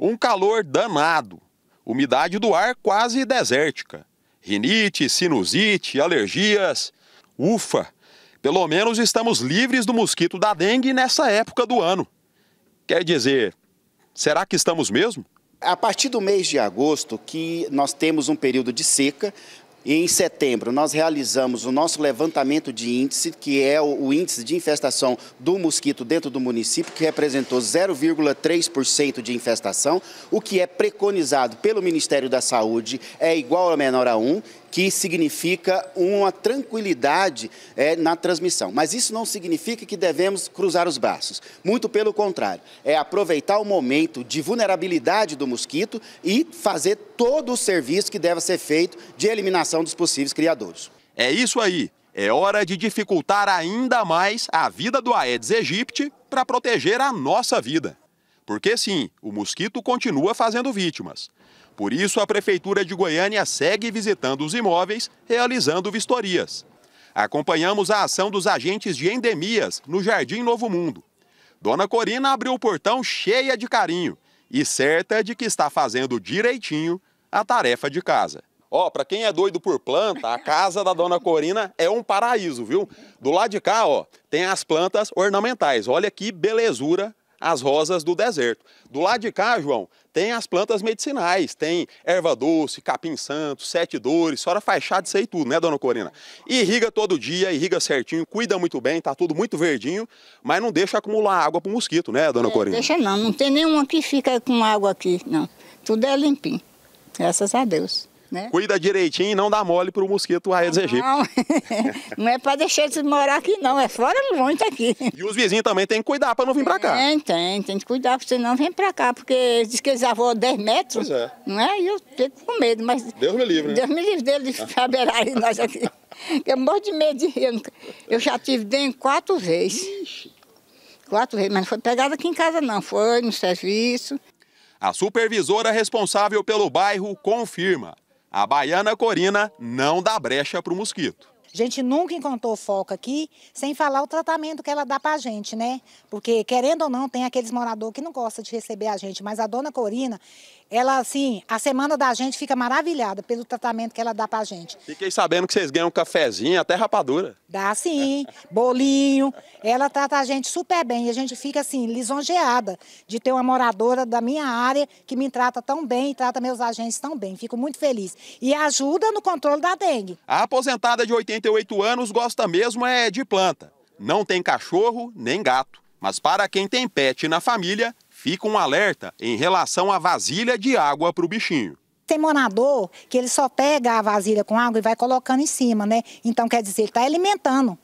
Um calor danado, umidade do ar quase desértica, rinite, sinusite, alergias. Ufa! Pelo menos estamos livres do mosquito da dengue nessa época do ano. Quer dizer, será que estamos mesmo? É a partir do mês de agosto, que nós temos um período de seca, e em setembro, nós realizamos o nosso levantamento de índice, que é o, índice de infestação do mosquito dentro do município, que representou 0,3% de infestação, o que é preconizado pelo Ministério da Saúde, é igual ou menor a 1 que significa uma tranquilidade é, na transmissão. Mas isso não significa que devemos cruzar os braços. Muito pelo contrário, é aproveitar o momento de vulnerabilidade do mosquito e fazer todo o serviço que deve ser feito de eliminação dos possíveis criadores. É isso aí. É hora de dificultar ainda mais a vida do Aedes aegypti para proteger a nossa vida. Porque sim, o mosquito continua fazendo vítimas. Por isso, a Prefeitura de Goiânia segue visitando os imóveis, realizando vistorias. Acompanhamos a ação dos agentes de endemias no Jardim Novo Mundo. Dona Corina abriu o portão cheia de carinho e certa de que está fazendo direitinho a tarefa de casa. Ó, oh, para quem é doido por planta, a casa da dona Corina é um paraíso, viu? Do lado de cá, ó, tem as plantas ornamentais. Olha que belezura as rosas do deserto. Do lado de cá, João, tem as plantas medicinais, tem erva doce, capim santo, sete dores, senhora faixada isso aí tudo, né, dona Corina? Irriga todo dia, irriga certinho, cuida muito bem, tá tudo muito verdinho, mas não deixa acumular água pro mosquito, né, dona é, Corina? Deixa não, não tem nenhuma que fica com água aqui, não. Tudo é limpinho, graças a Deus. Né? Cuida direitinho e não dá mole para o mosquito Aedes ah, aegypti. Não, não é para deixar de morar aqui não, é fora muito aqui E os vizinhos também tem que cuidar para não vir para cá. Tem, tem, tem que cuidar, porque não vir para cá, porque diz que eles avôam 10 metros, é. não é? E eu fico com medo, mas... Deus me livre. Né? Deus me livre dele de ah. saberarem nós aqui. Eu morro de medo de rir. Eu já tive dengue quatro vezes. Ixi. Quatro vezes, mas não foi pegada aqui em casa não, foi no serviço. A supervisora responsável pelo bairro confirma. A baiana corina não dá brecha para o mosquito. A gente nunca encontrou foca aqui, sem falar o tratamento que ela dá para a gente, né? Porque, querendo ou não, tem aqueles moradores que não gostam de receber a gente, mas a dona Corina, ela, assim, a semana da gente fica maravilhada pelo tratamento que ela dá pra gente. Fiquei sabendo que vocês ganham cafezinho, até rapadura. Dá sim, bolinho. Ela trata a gente super bem. E a gente fica, assim, lisonjeada de ter uma moradora da minha área que me trata tão bem e trata meus agentes tão bem. Fico muito feliz. E ajuda no controle da dengue. A aposentada de 88 anos gosta mesmo é de planta. Não tem cachorro nem gato. Mas para quem tem pet na família, fica um alerta em relação à vasilha de água para o bichinho. Tem morador que ele só pega a vasilha com água e vai colocando em cima, né? Então quer dizer, ele está alimentando.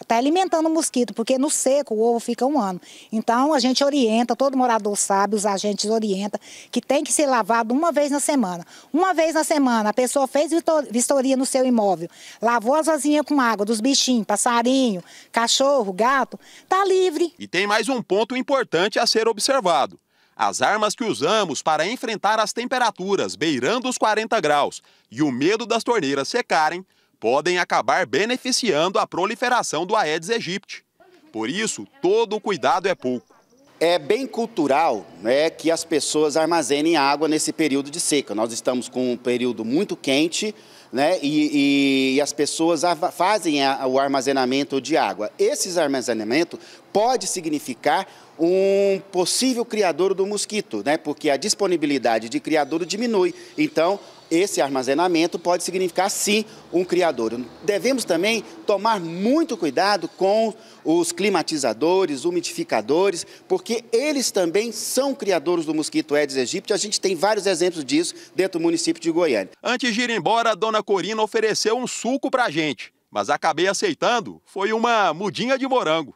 Está alimentando o mosquito, porque no seco o ovo fica um ano. Então a gente orienta, todo morador sabe, os agentes orientam, que tem que ser lavado uma vez na semana. Uma vez na semana, a pessoa fez vistoria no seu imóvel, lavou as vasinhas com água dos bichinhos, passarinho, cachorro, gato, está livre. E tem mais um ponto importante a ser observado. As armas que usamos para enfrentar as temperaturas beirando os 40 graus e o medo das torneiras secarem podem acabar beneficiando a proliferação do Aedes aegypti. Por isso, todo o cuidado é pouco. É bem cultural né, que as pessoas armazenem água nesse período de seca. Nós estamos com um período muito quente né, e, e, e as pessoas fazem a, o armazenamento de água. Esses armazenamento pode significar um possível criador do mosquito, né, porque a disponibilidade de criador diminui. Então, esse armazenamento pode significar sim um criador. Devemos também tomar muito cuidado com os climatizadores, umidificadores, porque eles também são criadores do mosquito Aedes aegypti. A gente tem vários exemplos disso dentro do município de Goiânia. Antes de ir embora, a dona Corina ofereceu um suco para a gente, mas acabei aceitando. Foi uma mudinha de morango.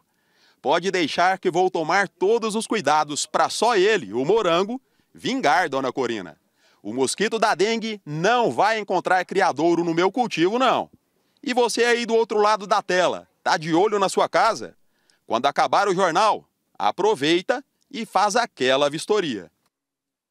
Pode deixar que vou tomar todos os cuidados para só ele, o morango, vingar, dona Corina. O mosquito da dengue não vai encontrar criadouro no meu cultivo, não. E você aí do outro lado da tela, tá de olho na sua casa? Quando acabar o jornal, aproveita e faz aquela vistoria.